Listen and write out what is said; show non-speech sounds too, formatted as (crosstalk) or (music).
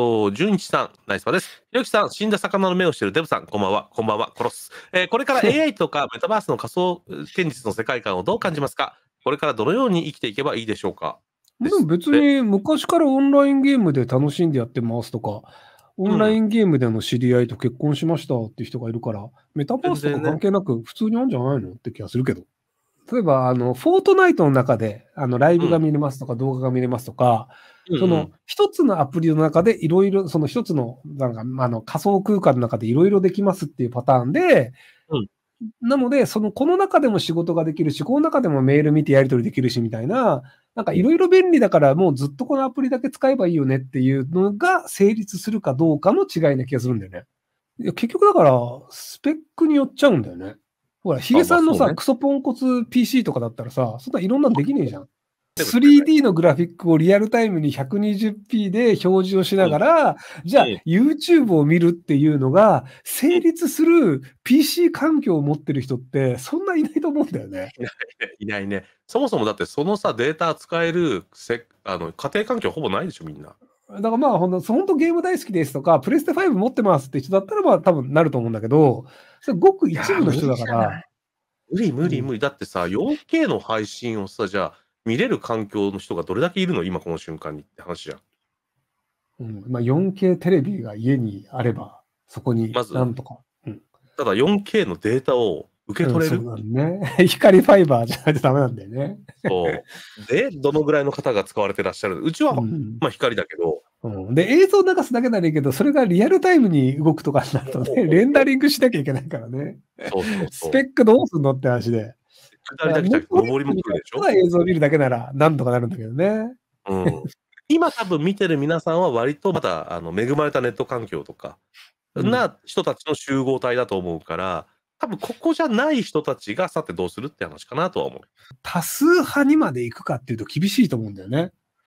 と、純一さん、ナイスパです。ひろきさん、死んだ魚の目をしてるデブさん、こんばんは、こんばんは、殺す。えー、これから AI (laughs) とかメタバースの仮想現実の世界観をどう感じますかこれからどのように生きていけばいいでしょうかでも別に昔からオンラインゲームで楽しんでやってますとか、オンラインゲームでの知り合いと結婚しましたって人がいるから、うん、メタバースとか関係なく普通にあるんじゃないのって気がするけど。例えば、あの、フォートナイトの中で、あの、ライブが見れますとか、動画が見れますとか、その、一つのアプリの中でいろいろ、その一つの、なんか、あの、仮想空間の中でいろいろできますっていうパターンで、うん、なので、その、この中でも仕事ができるし、この中でもメール見てやり取りできるし、みたいな、なんかいろいろ便利だから、もうずっとこのアプリだけ使えばいいよねっていうのが成立するかどうかの違いな気がするんだよね。結局だから、スペックによっちゃうんだよね。ほら、ヒゲさんのさ、まあね、クソポンコツ PC とかだったらさ、そんないろんなのできねえじゃん。3D のグラフィックをリアルタイムに 120p で表示をしながら、じゃあ YouTube を見るっていうのが成立する PC 環境を持ってる人ってそんないないと思うんだよね。いないね。そもそもだってそのさデータ使えるせあの家庭環境ほぼないでしょみんな。だからまあほんと、んとゲーム大好きですとか、プレステ5持ってますって人だったらまあ多分なると思うんだけど、それごく一部の人だから。無理無理無理。だってさ、4K の配信をさ、じゃあ、見れる環境の人がどれだけいるの今この瞬間にって話じゃん。うんまあ、4K テレビが家にあれば、そこになんとか。まうん、ただ 4K のデータを受け取れる。うんね、(laughs) 光ファイバーじゃないとダメなんだよね。そう。で、どのぐらいの方が使われてらっしゃるうちは、まあ光だけど、うん、で、映像流すだけならいいけど、それがリアルタイムに動くとかになるとね、レンダリングしなきゃいけないからね。そうそうそうスペックどうすんのって話で。下りだけじゃ上りも来るでしょ。た映像見るだけなら、なんとかなるんだけどね。うん、今多分見てる皆さんは割とまたあの恵まれたネット環境とか、な人たちの集合体だと思うから、多分ここじゃない人たちがさてどうするって話かなとは思う。多数派にまで行くかっていうと厳しいと思うんだよね。